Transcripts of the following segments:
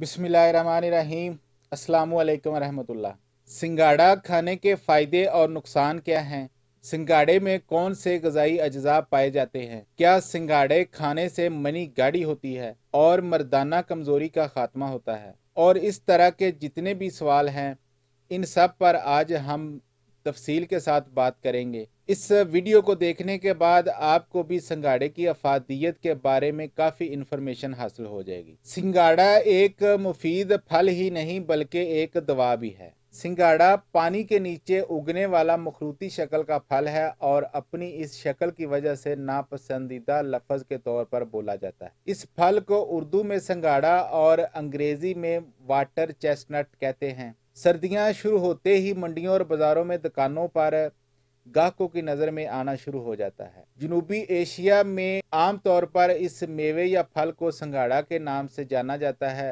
बिसमीम अल्लाम रहमतुल्लाह सिंगाड़ा खाने के फ़ायदे और नुकसान क्या हैं सिंगाड़े में कौन से गजाई अज्जा पाए जाते हैं क्या सिंगाड़े खाने से मनी गाड़ी होती है और मर्दाना कमज़ोरी का खात्मा होता है और इस तरह के जितने भी सवाल हैं इन सब पर आज हम तफसील के साथ बात करेंगे इस वीडियो को देखने के बाद आपको भी सिंगाड़े की अफादियत के बारे में काफ़ी इंफॉर्मेशन हासिल हो जाएगी सिंगाड़ा एक मुफीद फल ही नहीं बल्कि एक दवा भी है सिंगाड़ा पानी के नीचे उगने वाला मखरूती शक्ल का फल है और अपनी इस शक्ल की वजह से नापसंदीदा लफज के तौर पर बोला जाता है इस फल को उर्दू में सिंगाड़ा और अंग्रेज़ी में वाटर चेस्टनट कहते हैं सर्दियां शुरू होते ही मंडियों और बाज़ारों में दुकानों पर गाहकों की नज़र में आना शुरू हो जाता है जनूबी एशिया में आमतौर पर इस मेवे या फल को संघाड़ा के नाम से जाना जाता है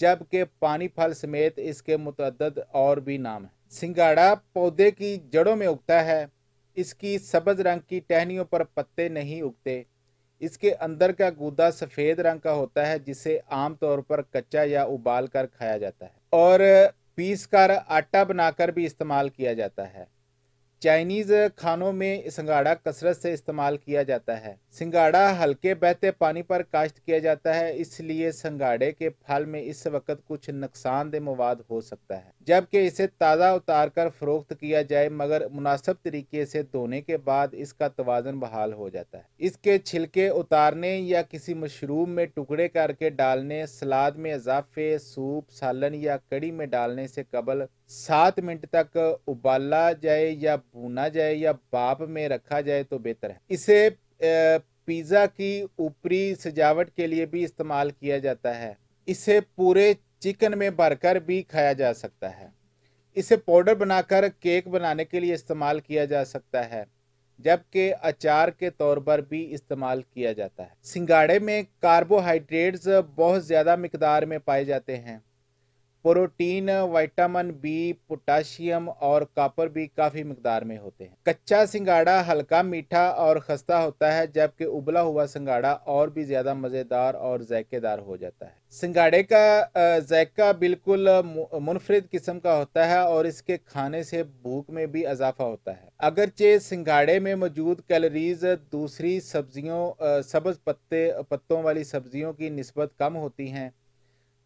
जबकि पानी फल समेत इसके मुतद और भी नाम हैं सिंगाड़ा पौधे की जड़ों में उगता है इसकी सब्ज रंग की टहनियों पर पत्ते नहीं उगते इसके अंदर का गूदा सफ़ेद रंग का होता है जिसे आमतौर पर कच्चा या उबाल कर खाया जाता है और पीसकर आटा बनाकर भी इस्तेमाल किया जाता है चाइनीज़ खानों में सिंगाड़ा कसरत से इस्तेमाल किया जाता है सिंगाड़ा हल्के बहते पानी पर काश्त किया जाता है इसलिए सिंगाड़े के फल में इस वक्त कुछ नुकसानदेह मवाद हो सकता है जबकि इसे ताज़ा उतार कर फरोख्त किया जाए मगर मुनासब तरीके से धोने के बाद इसका तोज़न बहाल हो जाता है इसके छिलके उतारने या किसी मशरूम में टुकड़े करके डालने सलाद में इजाफे सूप सालन या कड़ी में डालने से कबल सात मिनट तक उबाला जाए या भूना जाए या बाप में रखा जाए तो बेहतर है इसे पिज़्ज़ा की ऊपरी सजावट के लिए भी इस्तेमाल किया जाता है इसे पूरे चिकन में भरकर भी खाया जा सकता है इसे पाउडर बनाकर केक बनाने के लिए इस्तेमाल किया जा सकता है जबकि अचार के तौर पर भी इस्तेमाल किया जाता है सिंगाड़े में कार्बोहाइड्रेट्स बहुत ज़्यादा मकदार में पाए जाते हैं प्रोटीन विटामिन बी पोटाशियम और कॉपर भी काफ़ी मकदार में होते हैं कच्चा सिंगाड़ा हल्का मीठा और खस्ता होता है जबकि उबला हुआ सिंगाड़ा और भी ज़्यादा मज़ेदार और जायकेदार हो जाता है सिंगाड़े का जायका बिल्कुल मुनफरद किस्म का होता है और इसके खाने से भूख में भी इजाफा होता है अगरचे सिंगाड़े में मौजूद कैलोरीज दूसरी सब्जियों सब्ज पत्ते पत्तों वाली सब्जियों की नस्बत कम होती हैं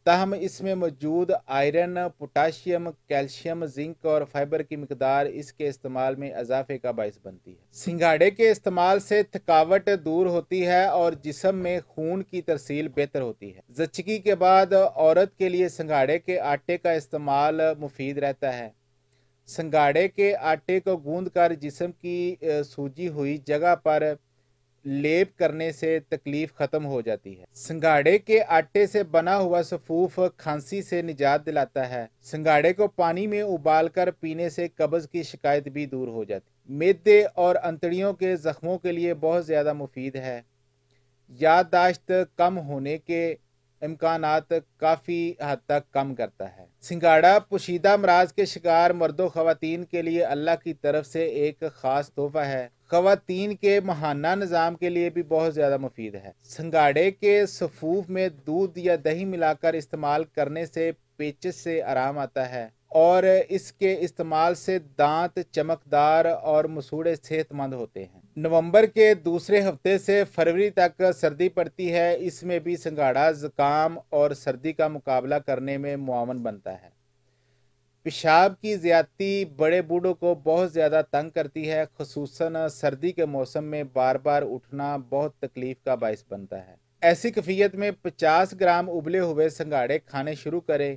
तहम इसमें मौजूद आयरन पोटाशियम कैल्शियम जिंक और फाइबर की मकदार इसके इस्तेमाल में इजाफे का बायस बनती है सिंगाड़े के इस्तेमाल से थकावट दूर होती है और जिसम में खून की तरसील बेहतर होती है जचगी के बाद औरत के लिए सिंगाड़े के आटे का इस्तेमाल मुफीद रहता है सिंगाड़े के आटे को गूंद कर जिसम की सूजी हुई जगह पर लेप करने से तकलीफ ख़त्म हो जाती है सिंगाड़े के आटे से बना हुआ सफूफ खांसी से निजात दिलाता है सिंगाड़े को पानी में उबालकर पीने से कब्ज़ की शिकायत भी दूर हो जाती मेदे और अंतड़ियों के ज़ख्मों के लिए बहुत ज़्यादा मुफीद है याददाश्त कम होने के इम्कान काफ़ी हद तक कम करता है सिंगाड़ा पोशीदा मराज के शिकार मर्दो खुवान के लिए अल्लाह की तरफ से एक ख़ास तोहफा है खातन के महाना निज़ाम के लिए भी बहुत ज़्यादा मुफीद है संगाड़े के सफूफ में दूध या दही मिलाकर इस्तेमाल करने से पेचस से आराम आता है और इसके इस्तेमाल से दांत चमकदार और मसूड़े सेहतमंद होते हैं नवंबर के दूसरे हफ्ते से फरवरी तक सर्दी पड़ती है इसमें भी संगाड़ा ज़ुकाम और सर्दी का मुकाबला करने में मुआवन बनता है पेशाब की ज़्यादती बड़े बूढ़ों को बहुत ज़्यादा तंग करती है खसूस सर्दी के मौसम में बार बार उठना बहुत तकलीफ़ का बायस बनता है ऐसी कफ़ीत में 50 ग्राम उबले हुए संगाड़े खाने शुरू करें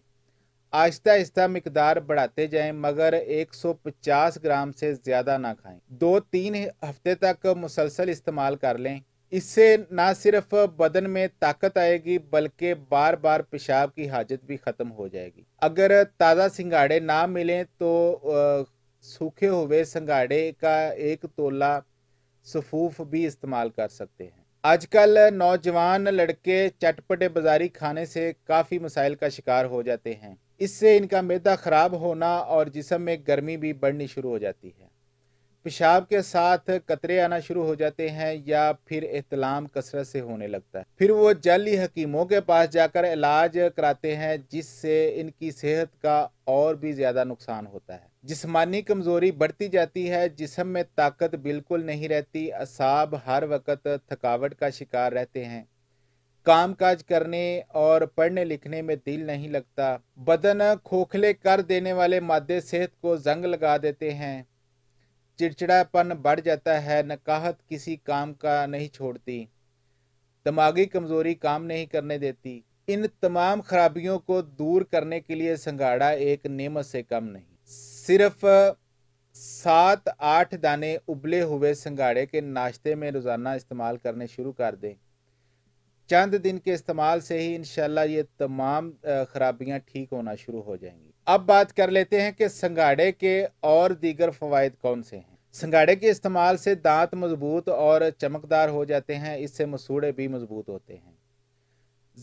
आहिस्ता आहिस्ता मकदार बढ़ाते जाएं मगर 150 ग्राम से ज़्यादा ना खाएं दो तीन हफ्ते तक मुसलसल इस्तेमाल कर लें इससे ना सिर्फ बदन में ताकत आएगी बल्कि बार बार पेशाब की हाजत भी ख़त्म हो जाएगी अगर ताज़ा सिंगाड़े ना मिलें तो सूखे हुए सिंगाड़े का एक तोला सफूफ भी इस्तेमाल कर सकते हैं आजकल नौजवान लड़के चटपटे बाजारी खाने से काफ़ी मसाइल का शिकार हो जाते हैं इससे इनका मैदा ख़राब होना और जिसम में गर्मी भी बढ़नी शुरू हो जाती है पेशाब के साथ कतरे आना शुरू हो जाते हैं या फिर एहतलाम कसरत से होने लगता है फिर वो जाली हकीमों के पास जाकर इलाज कराते हैं जिससे इनकी सेहत का और भी ज़्यादा नुकसान होता है जिसमानी कमज़ोरी बढ़ती जाती है जिसम में ताकत बिल्कुल नहीं रहती असाब हर वक्त थकावट का शिकार रहते हैं काम काज करने और पढ़ने लिखने में दिल नहीं लगता बदन खोखले कर देने वाले मादे सेहत को जंग लगा देते हैं चिड़चिड़ापन बढ़ जाता है नकाहत किसी काम का नहीं छोड़ती दिमागी कमज़ोरी काम नहीं करने देती इन तमाम खराबियों को दूर करने के लिए संगाड़ा एक नेमत से कम नहीं सिर्फ सात आठ दाने उबले हुए संगाड़े के नाश्ते में रोज़ाना इस्तेमाल करने शुरू कर दें चंद दिन के इस्तेमाल से ही इनशाला ये तमाम खराबियां ठीक होना शुरू हो जाएंगी अब बात कर लेते हैं कि संगाड़े के और दीगर फवायद कौन से हैं संगाड़े के इस्तेमाल से दांत मजबूत और चमकदार हो जाते हैं इससे मसूड़े भी मजबूत होते हैं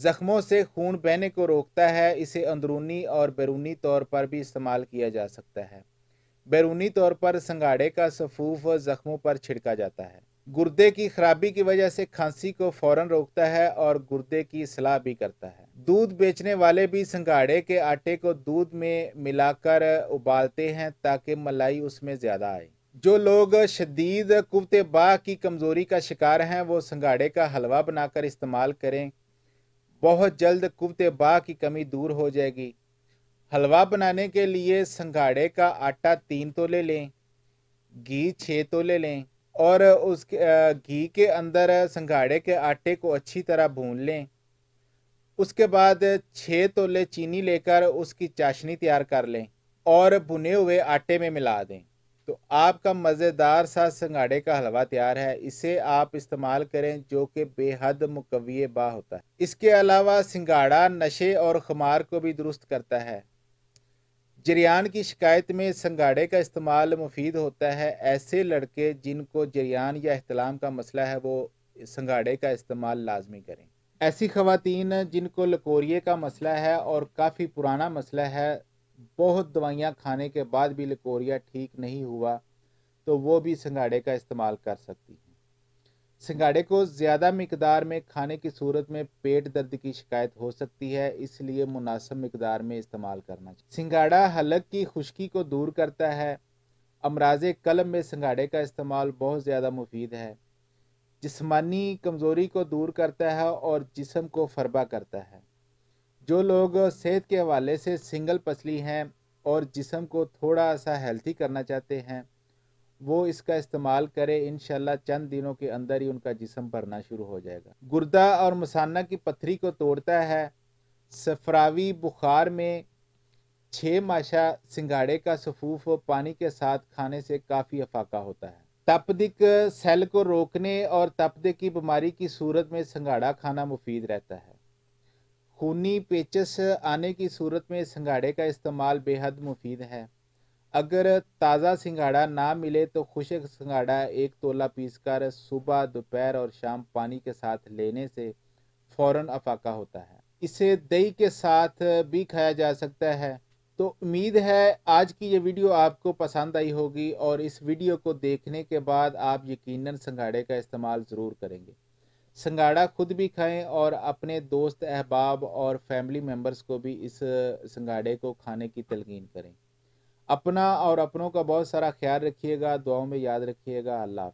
ज़ख्मों से खून बहने को रोकता है इसे अंदरूनी और बैरूनी तौर पर भी इस्तेमाल किया जा सकता है बैरूनी तौर पर संगाड़े का सफूफ ज़ख्मों पर छिड़का जाता है गुर्दे की खराबी की वजह से खांसी को फौरन रोकता है और गुर्दे की सलाह भी करता है दूध बेचने वाले भी संघाड़े के आटे को दूध में मिलाकर उबालते हैं ताकि मलाई उसमें ज़्यादा आए जो लोग शदीद कुत्ते बा की कमज़ोरी का शिकार हैं वो संघाड़े का हलवा बनाकर इस्तेमाल करें बहुत जल्द कुत्ते बा की कमी दूर हो जाएगी हलवा बनाने के लिए संघाड़े का आटा तीन तोले लें घी छः तोले लें और उस घी के अंदर संघाड़े के आटे को अच्छी तरह भून लें उसके बाद छः तोले चीनी लेकर उसकी चाशनी तैयार कर लें और भुने हुए आटे में मिला दें तो आपका मज़ेदार सा संगाड़े का हलवा तैयार है इसे आप इस्तेमाल करें जो कि बेहद मुकविय बा होता है इसके अलावा सिंगाड़ा नशे और खुमार को भी दुरुस्त करता है जरियान की शिकायत में संगाड़े का इस्तेमाल मुफीद होता है ऐसे लड़के जिनको जरियान या अहतलाम का मसला है वो संगाड़े का इस्तेमाल लाजमी करें ऐसी खातन जिनको लकोरिए का मसला है और काफ़ी पुराना मसला है बहुत दवाइयाँ खाने के बाद भी लकोरिया ठीक नहीं हुआ तो वो भी सिंगाड़े का इस्तेमाल कर सकती हैं सिंगाड़े को ज़्यादा मकदार में खाने की सूरत में पेट दर्द की शिकायत हो सकती है इसलिए मुनासब मकदार में इस्तेमाल करना चाहिए सिंगाड़ा हलक की खुशकी को दूर करता है अमराज कलम में सिंगाड़े का इस्तेमाल बहुत ज़्यादा मुफीद है जिस्मानी कमज़ोरी को दूर करता है और जिसम को फरबा करता है जो लोग सेहत के हवाले से सिंगल पसली हैं और जिसम को थोड़ा सा हेल्थी करना चाहते हैं वो इसका इस्तेमाल करें इन चंद दिनों के अंदर ही उनका जिसम भरना शुरू हो जाएगा गुर्दा और मसाना की पथरी को तोड़ता है सफरावी बुखार में छः माशा सिंगाड़े का सफूफ पानी के साथ खाने से काफ़ी अफाका होता है तपदिक सेल को रोकने और तपदिक की बीमारी की सूरत में संगाड़ा खाना मुफीद रहता है खूनी पेचस आने की सूरत में संगाड़े का इस्तेमाल बेहद मुफीद है अगर ताज़ा सिंगाड़ा ना मिले तो खुशक सिंगाड़ा एक तोला पीस कर सुबह दोपहर और शाम पानी के साथ लेने से फ़ौर अफाका होता है इसे दही के साथ भी खाया जा सकता है तो उम्मीद है आज की ये वीडियो आपको पसंद आई होगी और इस वीडियो को देखने के बाद आप यकीनन संगाड़े का इस्तेमाल ज़रूर करेंगे संगाड़ा खुद भी खाएं और अपने दोस्त अहबाब और फैमिली मेम्बर्स को भी इस संगाड़े को खाने की तलकिन करें अपना और अपनों का बहुत सारा ख्याल रखिएगा दुआओं में याद रखिएगा अल्लाह